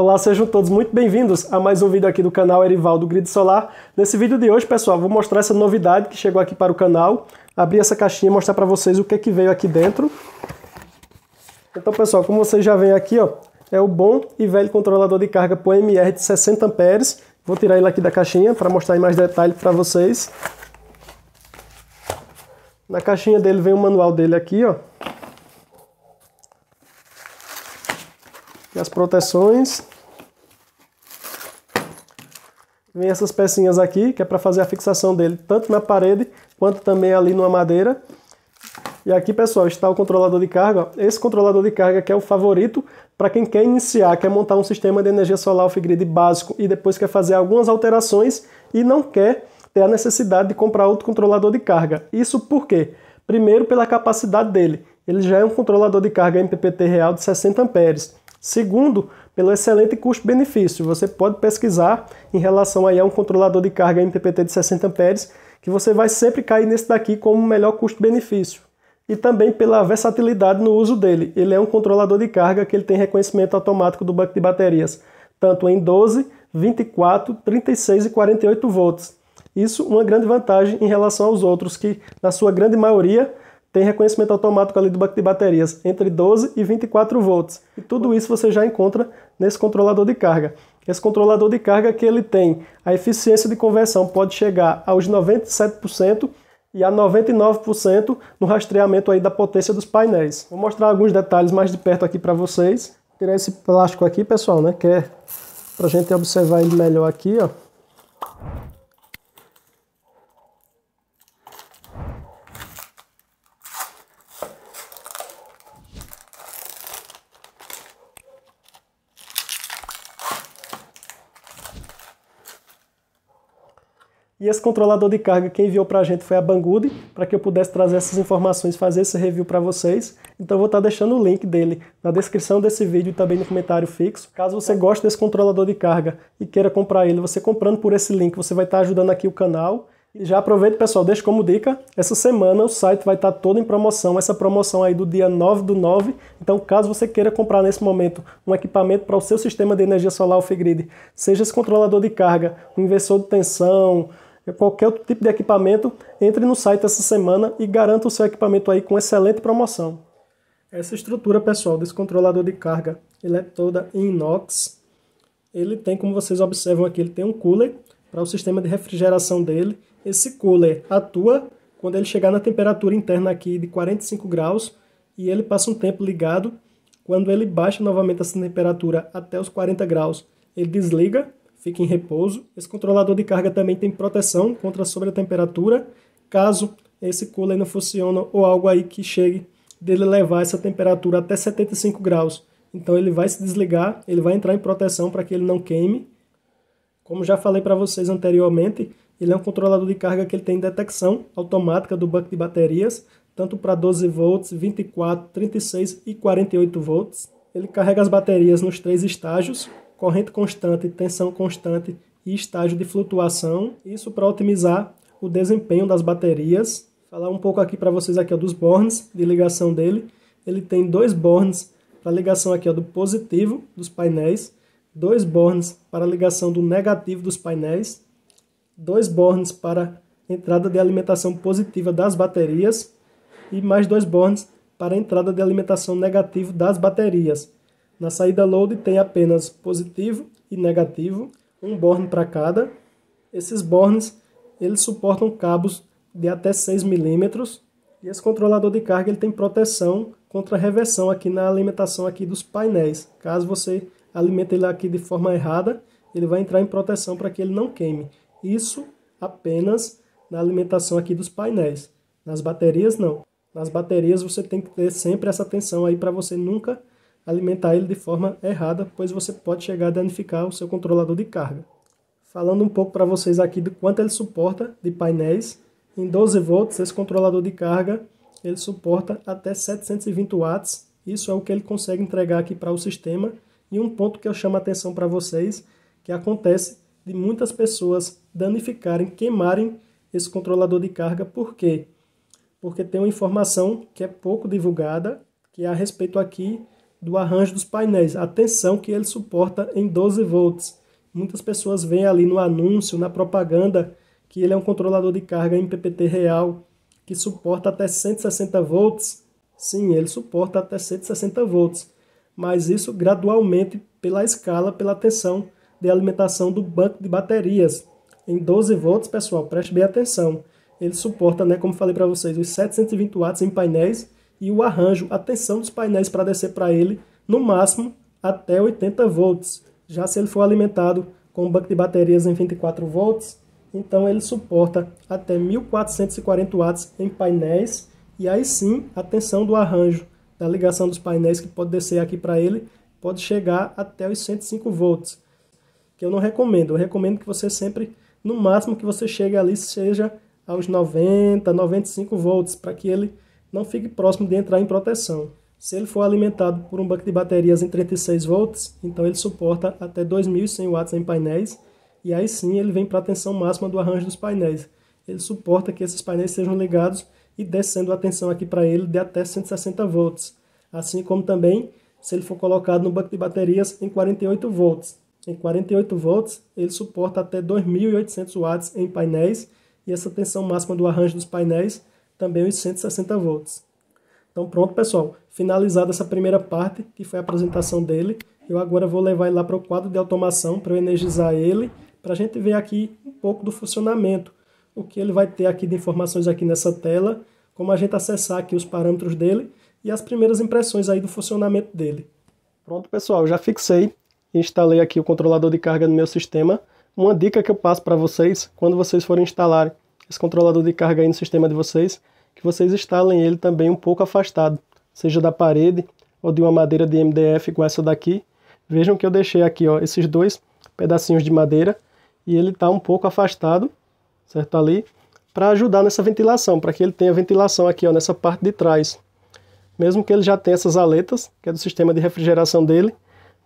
Olá, sejam todos muito bem-vindos a mais um vídeo aqui do canal Erivaldo Grid Solar. Nesse vídeo de hoje, pessoal, vou mostrar essa novidade que chegou aqui para o canal. Abrir essa caixinha e mostrar para vocês o que, é que veio aqui dentro. Então, pessoal, como vocês já veem aqui, ó, é o bom e velho controlador de carga por MR de 60 amperes. Vou tirar ele aqui da caixinha para mostrar em mais detalhe para vocês. Na caixinha dele vem o manual dele aqui, ó. as proteções. Vem essas pecinhas aqui, que é para fazer a fixação dele, tanto na parede, quanto também ali numa madeira. E aqui, pessoal, está o controlador de carga. Esse controlador de carga que é o favorito para quem quer iniciar, quer montar um sistema de energia solar off-grid básico e depois quer fazer algumas alterações e não quer ter a necessidade de comprar outro controlador de carga. Isso por quê? Primeiro, pela capacidade dele. Ele já é um controlador de carga MPPT real de 60 amperes. Segundo, pelo excelente custo-benefício. Você pode pesquisar em relação aí a um controlador de carga MPPT de 60 amperes, que você vai sempre cair nesse daqui como o melhor custo-benefício. E também pela versatilidade no uso dele. Ele é um controlador de carga que ele tem reconhecimento automático do banco de baterias, tanto em 12, 24, 36 e 48 volts. Isso uma grande vantagem em relação aos outros que, na sua grande maioria, tem reconhecimento automático ali do banco de baterias entre 12 e 24 volts. E tudo isso você já encontra nesse controlador de carga. Esse controlador de carga que ele tem, a eficiência de conversão pode chegar aos 97% e a 99% no rastreamento aí da potência dos painéis. Vou mostrar alguns detalhes mais de perto aqui para vocês. tirar esse plástico aqui, pessoal, né, que é para a gente observar ele melhor aqui, ó. esse controlador de carga quem enviou para a gente foi a Banggood, para que eu pudesse trazer essas informações, fazer esse review para vocês. Então eu vou estar tá deixando o link dele na descrição desse vídeo e também no comentário fixo. Caso você goste desse controlador de carga e queira comprar ele, você comprando por esse link, você vai estar tá ajudando aqui o canal. E já aproveito, pessoal, deixe como dica, essa semana o site vai estar tá todo em promoção, essa promoção aí do dia 9 do 9. Então, caso você queira comprar nesse momento um equipamento para o seu sistema de energia solar off-grid, seja esse controlador de carga, um inversor de tensão, é qualquer outro tipo de equipamento, entre no site essa semana e garanta o seu equipamento aí com excelente promoção. Essa estrutura, pessoal, desse controlador de carga, ele é toda em inox. Ele tem, como vocês observam aqui, ele tem um cooler para o sistema de refrigeração dele. Esse cooler atua quando ele chegar na temperatura interna aqui de 45 graus e ele passa um tempo ligado. Quando ele baixa novamente essa temperatura até os 40 graus, ele desliga fica em repouso. Esse controlador de carga também tem proteção contra a sobretemperatura, caso esse cooler não funcione ou algo aí que chegue dele levar essa temperatura até 75 graus. Então ele vai se desligar, ele vai entrar em proteção para que ele não queime. Como já falei para vocês anteriormente, ele é um controlador de carga que ele tem detecção automática do banco de baterias, tanto para 12 volts, 24, 36 e 48 volts. Ele carrega as baterias nos três estágios, corrente constante, tensão constante e estágio de flutuação, isso para otimizar o desempenho das baterias. Falar um pouco aqui para vocês aqui ó, dos bornes de ligação dele. Ele tem dois bornes para ligação aqui ó, do positivo dos painéis, dois bornes para ligação do negativo dos painéis, dois bornes para entrada de alimentação positiva das baterias e mais dois bornes para entrada de alimentação negativo das baterias. Na saída load tem apenas positivo e negativo, um borne para cada. Esses bornes eles suportam cabos de até 6 milímetros e esse controlador de carga ele tem proteção contra reversão aqui na alimentação aqui dos painéis. Caso você alimente ele aqui de forma errada, ele vai entrar em proteção para que ele não queime. Isso apenas na alimentação aqui dos painéis. Nas baterias não. Nas baterias você tem que ter sempre essa atenção aí para você nunca alimentar ele de forma errada, pois você pode chegar a danificar o seu controlador de carga. Falando um pouco para vocês aqui de quanto ele suporta de painéis, em 12 volts esse controlador de carga ele suporta até 720 watts, isso é o que ele consegue entregar aqui para o sistema. E um ponto que eu chamo a atenção para vocês, que acontece de muitas pessoas danificarem, queimarem esse controlador de carga, por quê? Porque tem uma informação que é pouco divulgada, que é a respeito aqui do arranjo dos painéis, a tensão que ele suporta em 12 volts. Muitas pessoas veem ali no anúncio, na propaganda, que ele é um controlador de carga em PPT real que suporta até 160 volts. Sim, ele suporta até 160 volts, mas isso gradualmente pela escala, pela tensão de alimentação do banco de baterias. Em 12 volts, pessoal, preste bem atenção. Ele suporta, né, como falei para vocês, os 720 watts em painéis e o arranjo, a tensão dos painéis para descer para ele, no máximo até 80 volts. Já se ele for alimentado com um banco de baterias em 24 volts, então ele suporta até 1440 watts em painéis e aí sim a tensão do arranjo da ligação dos painéis que pode descer aqui para ele pode chegar até os 105 volts, que eu não recomendo. Eu recomendo que você sempre, no máximo que você chegue ali, seja aos 90, 95 volts, para que ele não fique próximo de entrar em proteção. Se ele for alimentado por um banco de baterias em 36 volts, então ele suporta até 2100 watts em painéis, e aí sim ele vem para a tensão máxima do arranjo dos painéis. Ele suporta que esses painéis sejam ligados e descendo a tensão aqui para ele de até 160 volts. Assim como também se ele for colocado no banco de baterias em 48 volts. Em 48 volts, ele suporta até 2.800 watts em painéis e essa tensão máxima do arranjo dos painéis também os 160 volts. Então pronto, pessoal. Finalizada essa primeira parte, que foi a apresentação dele, eu agora vou levar ele lá para o quadro de automação para eu energizar ele, para a gente ver aqui um pouco do funcionamento, o que ele vai ter aqui de informações aqui nessa tela, como a gente acessar aqui os parâmetros dele e as primeiras impressões aí do funcionamento dele. Pronto, pessoal, já fixei e instalei aqui o controlador de carga no meu sistema. Uma dica que eu passo para vocês quando vocês forem instalar esse controlador de carga aí no sistema de vocês, que vocês instalem ele também um pouco afastado, seja da parede ou de uma madeira de MDF igual essa daqui. Vejam que eu deixei aqui ó, esses dois pedacinhos de madeira e ele está um pouco afastado, certo? Ali, para ajudar nessa ventilação, para que ele tenha ventilação aqui ó, nessa parte de trás. Mesmo que ele já tenha essas aletas, que é do sistema de refrigeração dele,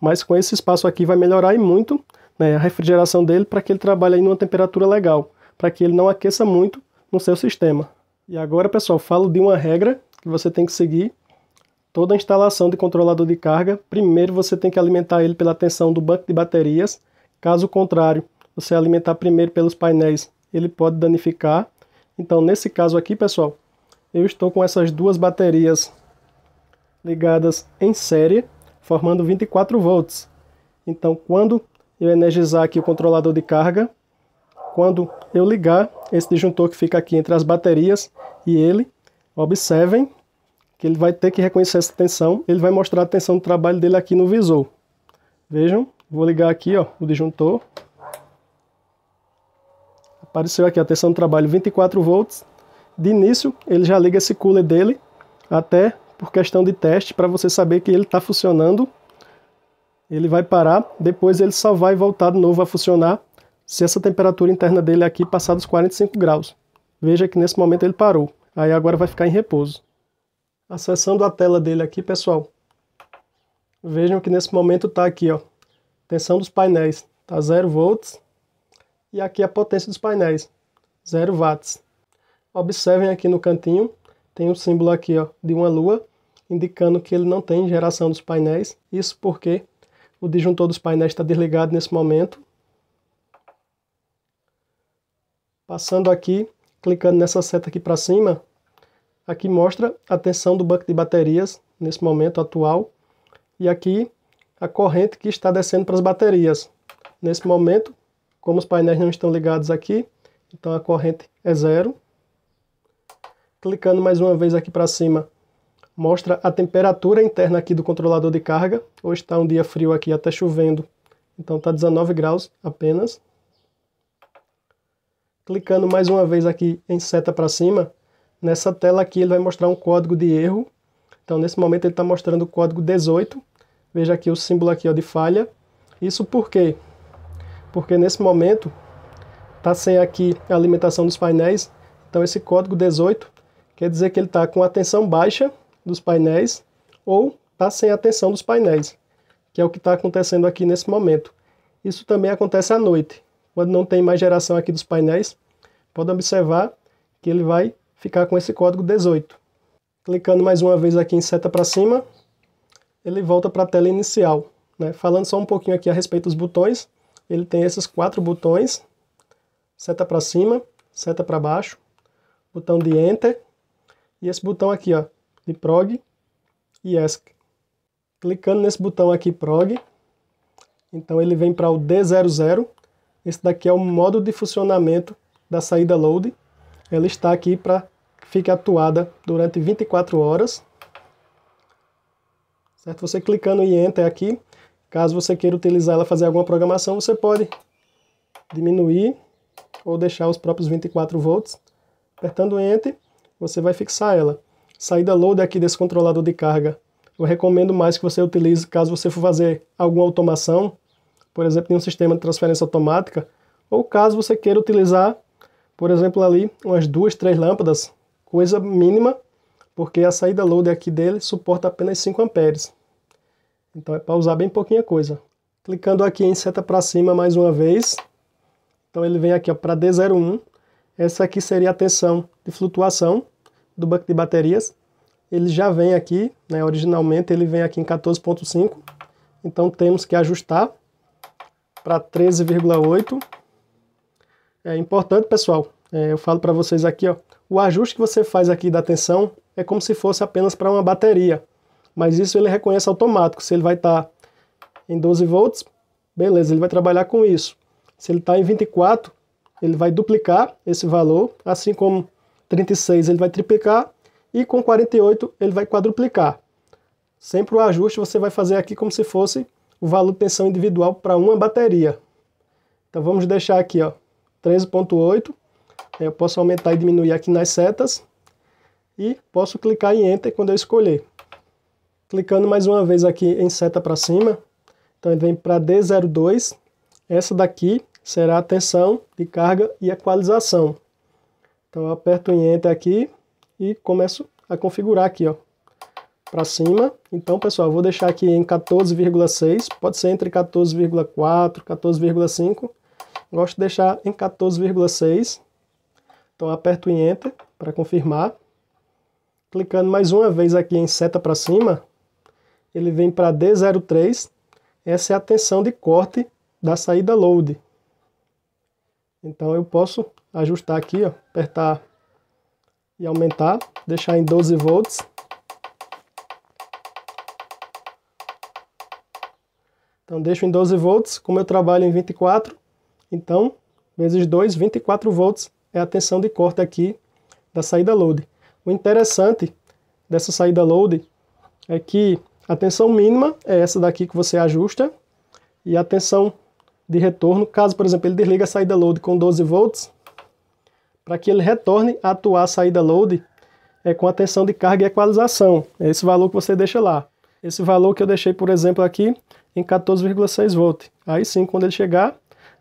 mas com esse espaço aqui vai melhorar e muito né, a refrigeração dele para que ele trabalhe em uma temperatura legal para que ele não aqueça muito no seu sistema. E agora, pessoal, falo de uma regra que você tem que seguir. Toda instalação de controlador de carga, primeiro você tem que alimentar ele pela tensão do banco de baterias. Caso contrário, você alimentar primeiro pelos painéis, ele pode danificar. Então, nesse caso aqui, pessoal, eu estou com essas duas baterias ligadas em série, formando 24 volts. Então, quando eu energizar aqui o controlador de carga, quando eu ligar esse disjuntor que fica aqui entre as baterias e ele, observem que ele vai ter que reconhecer essa tensão, ele vai mostrar a tensão do trabalho dele aqui no visor. Vejam, vou ligar aqui ó, o disjuntor. Apareceu aqui a tensão do trabalho 24 volts. De início, ele já liga esse cooler dele, até por questão de teste, para você saber que ele está funcionando. Ele vai parar, depois ele só vai voltar de novo a funcionar se essa temperatura interna dele aqui passar dos 45 graus. Veja que nesse momento ele parou, aí agora vai ficar em repouso. Acessando a tela dele aqui, pessoal, vejam que nesse momento está aqui, ó, tensão dos painéis, está 0 volts, e aqui a potência dos painéis, 0 watts. Observem aqui no cantinho, tem um símbolo aqui ó, de uma lua, indicando que ele não tem geração dos painéis, isso porque o disjuntor dos painéis está desligado nesse momento, Passando aqui, clicando nessa seta aqui para cima, aqui mostra a tensão do banco de baterias nesse momento atual e aqui a corrente que está descendo para as baterias. Nesse momento, como os painéis não estão ligados aqui, então a corrente é zero. Clicando mais uma vez aqui para cima, mostra a temperatura interna aqui do controlador de carga. Hoje está um dia frio aqui, até chovendo, então está 19 graus apenas. Clicando mais uma vez aqui em seta para cima, nessa tela aqui ele vai mostrar um código de erro. Então nesse momento ele está mostrando o código 18. Veja aqui o símbolo aqui ó, de falha. Isso por quê? Porque nesse momento está sem aqui a alimentação dos painéis. Então esse código 18 quer dizer que ele está com a tensão baixa dos painéis ou está sem a tensão dos painéis, que é o que está acontecendo aqui nesse momento. Isso também acontece à noite. Quando não tem mais geração aqui dos painéis, pode observar que ele vai ficar com esse código 18. Clicando mais uma vez aqui em seta para cima, ele volta para a tela inicial. Né? Falando só um pouquinho aqui a respeito dos botões, ele tem esses quatro botões, seta para cima, seta para baixo, botão de Enter, e esse botão aqui, ó, de PROG e ESC. Clicando nesse botão aqui, PROG, então ele vem para o D00, esse daqui é o modo de funcionamento da saída load. Ela está aqui para ficar atuada durante 24 horas. Certo? Você clicando em Enter aqui, caso você queira utilizar ela fazer alguma programação, você pode diminuir ou deixar os próprios 24 volts. Apertando Enter, você vai fixar ela. Saída load aqui desse controlador de carga, eu recomendo mais que você utilize caso você for fazer alguma automação, por exemplo, em um sistema de transferência automática, ou caso você queira utilizar, por exemplo, ali umas duas, três lâmpadas, coisa mínima, porque a saída load aqui dele suporta apenas 5 amperes. Então é para usar bem pouquinha coisa. Clicando aqui em seta para cima mais uma vez, então ele vem aqui para D01, essa aqui seria a tensão de flutuação do banco de baterias. Ele já vem aqui, né, originalmente ele vem aqui em 14.5, então temos que ajustar para 13,8. É importante, pessoal. É, eu falo para vocês aqui, ó, o ajuste que você faz aqui da tensão é como se fosse apenas para uma bateria, mas isso ele reconhece automático. Se ele vai estar tá em 12 volts, beleza, ele vai trabalhar com isso. Se ele está em 24, ele vai duplicar esse valor, assim como 36 ele vai triplicar e com 48 ele vai quadruplicar. Sempre o ajuste você vai fazer aqui como se fosse o valor tensão individual para uma bateria. Então vamos deixar aqui, ó, 13.8. É, eu posso aumentar e diminuir aqui nas setas. E posso clicar em Enter quando eu escolher. Clicando mais uma vez aqui em seta para cima. Então ele vem para D02. Essa daqui será a tensão de carga e equalização. Então eu aperto em Enter aqui e começo a configurar aqui, ó para cima. Então, pessoal, vou deixar aqui em 14,6, pode ser entre 14,4, 14,5. Gosto de deixar em 14,6. Então, aperto em Enter para confirmar. Clicando mais uma vez aqui em seta para cima, ele vem para D03. Essa é a tensão de corte da saída load. Então eu posso ajustar aqui, ó, apertar e aumentar, deixar em 12 volts. Então deixo em 12 volts, como eu trabalho em 24, então vezes 2, 24 volts é a tensão de corte aqui da saída load. O interessante dessa saída load é que a tensão mínima é essa daqui que você ajusta e a tensão de retorno, caso por exemplo ele desliga a saída load com 12 volts, para que ele retorne a atuar a saída load é com a tensão de carga e equalização, é esse valor que você deixa lá. Esse valor que eu deixei por exemplo aqui em 14,6 volts. Aí sim, quando ele chegar,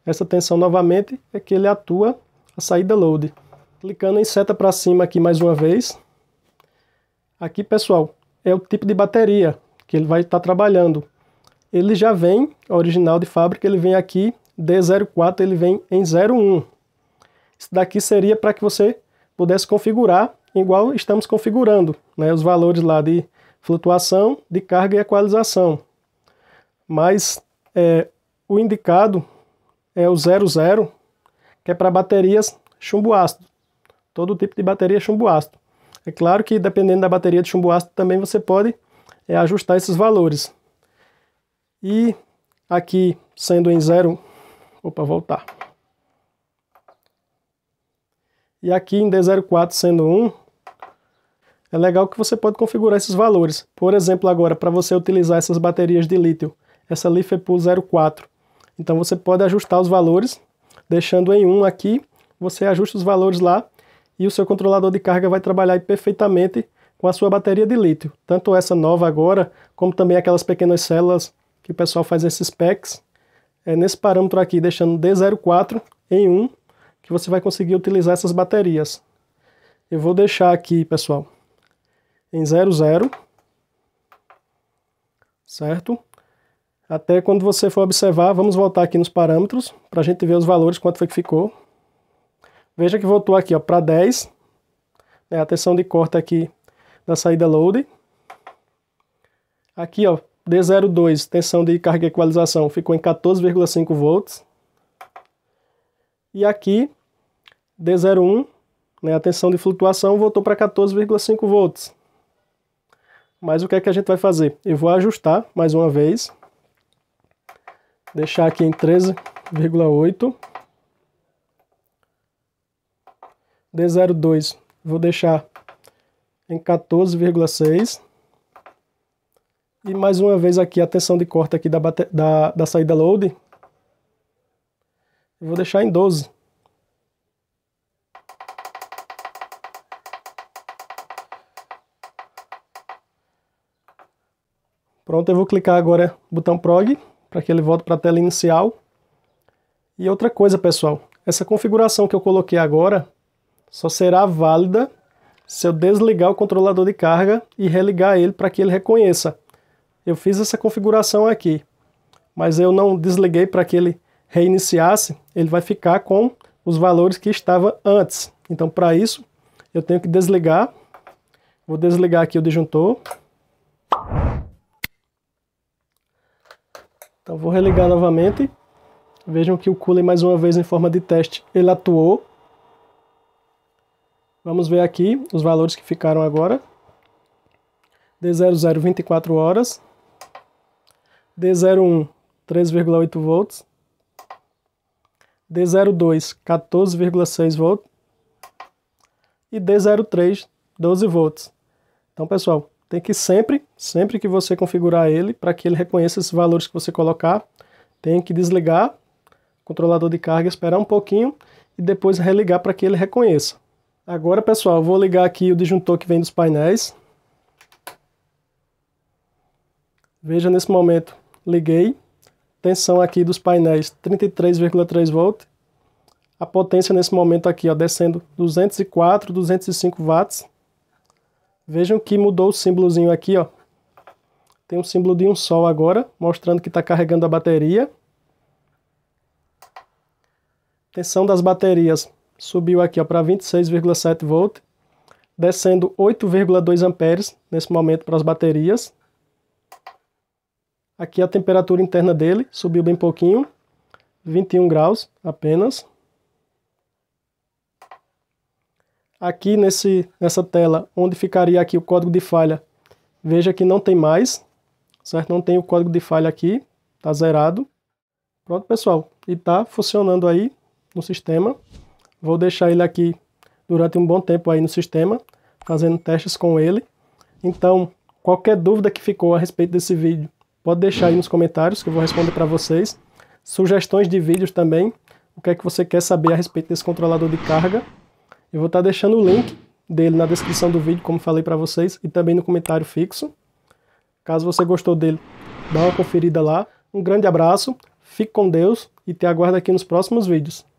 essa tensão novamente é que ele atua a saída load. Clicando em seta para cima aqui mais uma vez. Aqui, pessoal, é o tipo de bateria que ele vai estar tá trabalhando. Ele já vem, original de fábrica, ele vem aqui D04, ele vem em 01. Isso daqui seria para que você pudesse configurar igual estamos configurando, né, os valores lá de flutuação, de carga e equalização mas é, o indicado é o 00, que é para baterias chumbo ácido, todo tipo de bateria chumbo ácido. É claro que dependendo da bateria de chumbo ácido também você pode é, ajustar esses valores. E aqui sendo em 0, opa, voltar. E aqui em D04 sendo 1, um, é legal que você pode configurar esses valores. Por exemplo, agora, para você utilizar essas baterias de lítio essa ali foi é por 0,4. Então você pode ajustar os valores, deixando em 1 aqui, você ajusta os valores lá e o seu controlador de carga vai trabalhar perfeitamente com a sua bateria de lítio. Tanto essa nova agora, como também aquelas pequenas células que o pessoal faz esses packs. É nesse parâmetro aqui, deixando D04 em 1, que você vai conseguir utilizar essas baterias. Eu vou deixar aqui, pessoal, em 00, certo? Até quando você for observar, vamos voltar aqui nos parâmetros para a gente ver os valores, quanto foi que ficou. Veja que voltou aqui para 10, né, a tensão de corte aqui da saída load. Aqui, ó, D02, tensão de carga e equalização, ficou em 14,5 volts. E aqui, D01, né, a tensão de flutuação voltou para 14,5 volts. Mas o que é que a gente vai fazer? Eu vou ajustar mais uma vez deixar aqui em 13,8. D02 vou deixar em 14,6. E mais uma vez aqui a tensão de corte aqui da, bate... da, da saída load. vou deixar em 12. Pronto, eu vou clicar agora no botão prog para que ele volte para a tela inicial. E outra coisa, pessoal, essa configuração que eu coloquei agora só será válida se eu desligar o controlador de carga e religar ele para que ele reconheça. Eu fiz essa configuração aqui, mas eu não desliguei para que ele reiniciasse, ele vai ficar com os valores que estava antes. Então, para isso, eu tenho que desligar. Vou desligar aqui o disjuntor. Então vou religar novamente. Vejam que o cooler mais uma vez em forma de teste, ele atuou. Vamos ver aqui os valores que ficaram agora. D00 24 horas. D01 3,8 volts. D02 14,6 volts. E D03 12 volts. Então pessoal, tem que sempre, sempre que você configurar ele, para que ele reconheça esses valores que você colocar, tem que desligar o controlador de carga, esperar um pouquinho e depois religar para que ele reconheça. Agora, pessoal, eu vou ligar aqui o disjuntor que vem dos painéis. Veja nesse momento, liguei. Tensão aqui dos painéis 33,3 volts, A potência nesse momento aqui, ó, descendo 204, 205 watts. Vejam que mudou o símbolozinho aqui, ó. Tem um símbolo de um sol agora, mostrando que está carregando a bateria. Tensão das baterias subiu aqui para 26,7 volts, descendo 8,2 amperes nesse momento para as baterias. Aqui a temperatura interna dele subiu bem pouquinho, 21 graus apenas. aqui nesse, nessa tela, onde ficaria aqui o código de falha, veja que não tem mais, certo? Não tem o código de falha aqui, está zerado. Pronto, pessoal, e está funcionando aí no sistema. Vou deixar ele aqui durante um bom tempo aí no sistema, fazendo testes com ele. Então, qualquer dúvida que ficou a respeito desse vídeo, pode deixar aí nos comentários que eu vou responder para vocês. Sugestões de vídeos também, o que é que você quer saber a respeito desse controlador de carga. Eu vou estar tá deixando o link dele na descrição do vídeo, como falei para vocês, e também no comentário fixo. Caso você gostou dele, dá uma conferida lá. Um grande abraço, fique com Deus e te aguardo aqui nos próximos vídeos.